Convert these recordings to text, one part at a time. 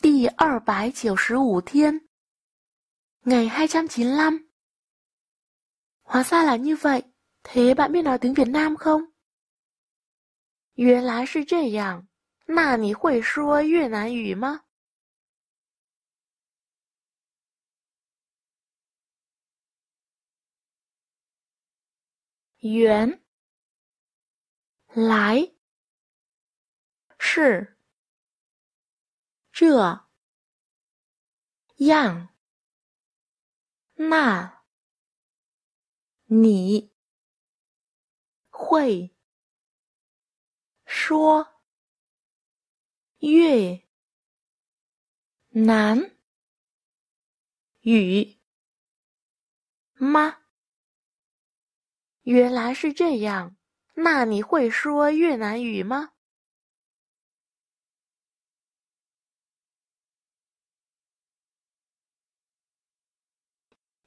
第二百九十五 thiên Ngày 295 Hóa ra là như vậy, thế bạn biết nói tiếng Việt Nam không? 原来是这样，那你会说越南语吗？原来是。这样，那你会说越南语吗？原来是这样，那你会说越南语吗？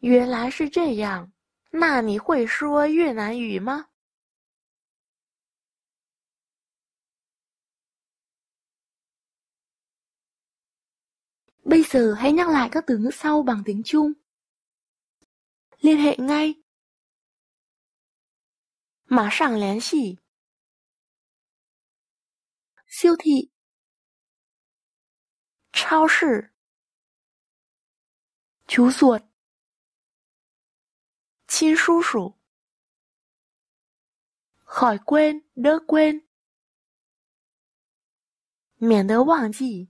原来是这样，那你会说越南语吗？Bây giờ hãy nhắc lại các từ ngữ sau bằng tiếng Trung。liên hệ ngay，马上联系。siêu thị，超市，cửa hàng。亲叔叔 khỏi quên, đỡ quên. Miễn đỡ 忘记.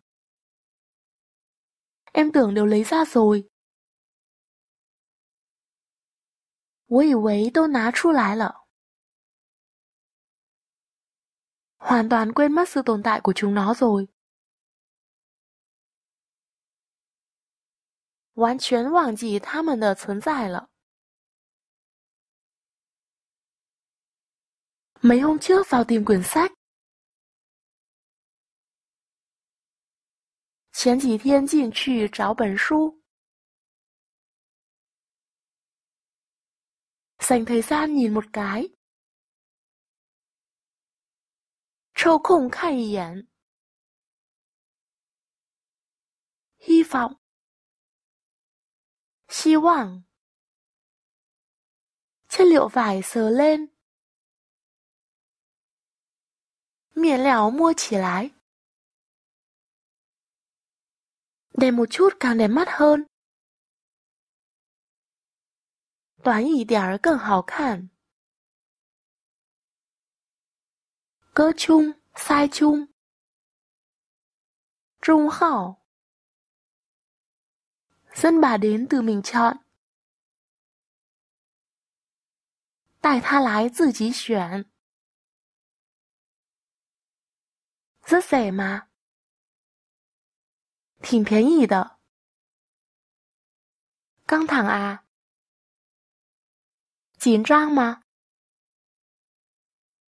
Em tưởng đều lấy ra rồi. 我以为都拿出来了。Hoàn toàn quên mất sự tồn tại của chúng nó rồi. 完全忘记它们的存在了。Mấy hôm trước vào tìm quyển dành thời gian nhìn một cái. Trâu khủng khai yển. Hy vọng. Hy vọng. Chất liệu vải sờ lên. miệng lẻo mua chỉ lái. Đẹp một chút càng đẹp mắt hơn. 短一点儿更好看。Cỡ chung, sai chung. Trung hảo. Dân bà đến từ mình chọn. Tài tha lái tự chí chuyển. rất rẻ mà. Thỉnh 便宜的.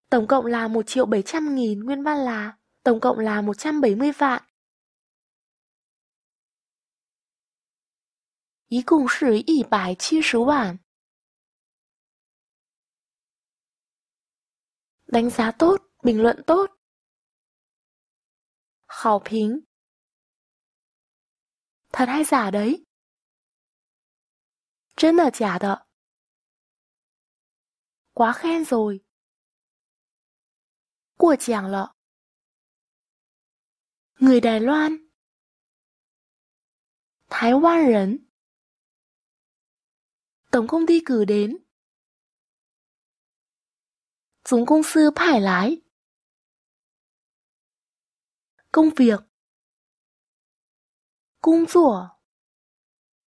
Tổng cộng là 1 triệu 700 nghìn, nguyên văn là tổng cộng là một trăm bảy mươi sự Đánh giá tốt, bình luận tốt. 好评。thật hay giả đấy? Chân là giả đợ. Quá khen rồi. Của chàng lọ. Người Đài Loan. Thái Quan Rấn. Tổng công ty cử đến. Tổng công sư phải lái công việc 工作